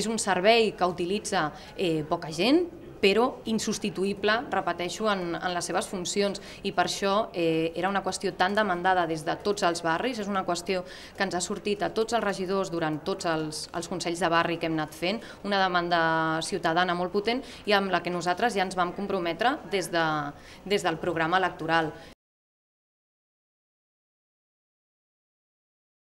És un servei que utilitza eh, poca gent, però insubstituïble, repeteixo, en, en les seves funcions. I per això eh, era una qüestió tan demandada des de tots els barris, és una qüestió que ens ha sortit a tots els regidors durant tots els, els consells de barri que hem anat fent, una demanda ciutadana molt potent i amb la que nosaltres ja ens vam comprometre des, de, des del programa electoral.